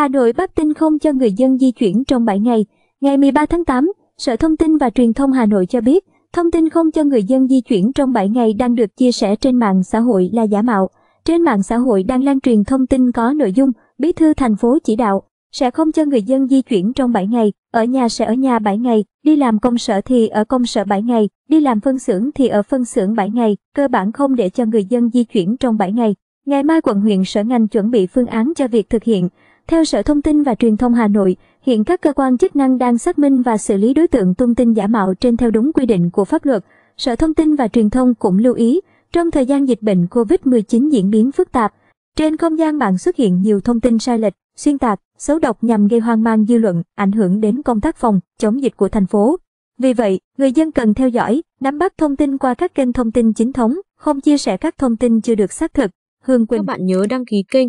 Hà Nội bắp tin không cho người dân di chuyển trong 7 ngày. Ngày 13 tháng 8, Sở Thông tin và Truyền thông Hà Nội cho biết, thông tin không cho người dân di chuyển trong 7 ngày đang được chia sẻ trên mạng xã hội là giả mạo. Trên mạng xã hội đang lan truyền thông tin có nội dung Bí thư thành phố chỉ đạo sẽ không cho người dân di chuyển trong 7 ngày, ở nhà sẽ ở nhà 7 ngày, đi làm công sở thì ở công sở 7 ngày, đi làm phân xưởng thì ở phân xưởng 7 ngày, cơ bản không để cho người dân di chuyển trong 7 ngày. Ngày mai quận huyện sở ngành chuẩn bị phương án cho việc thực hiện. Theo Sở Thông tin và Truyền thông Hà Nội, hiện các cơ quan chức năng đang xác minh và xử lý đối tượng tung tin giả mạo trên theo đúng quy định của pháp luật. Sở Thông tin và Truyền thông cũng lưu ý, trong thời gian dịch bệnh COVID-19 diễn biến phức tạp, trên không gian mạng xuất hiện nhiều thông tin sai lệch, xuyên tạc, xấu độc nhằm gây hoang mang dư luận, ảnh hưởng đến công tác phòng chống dịch của thành phố. Vì vậy, người dân cần theo dõi, nắm bắt thông tin qua các kênh thông tin chính thống, không chia sẻ các thông tin chưa được xác thực. Hương Quỳnh. Các bạn nhớ đăng ký kênh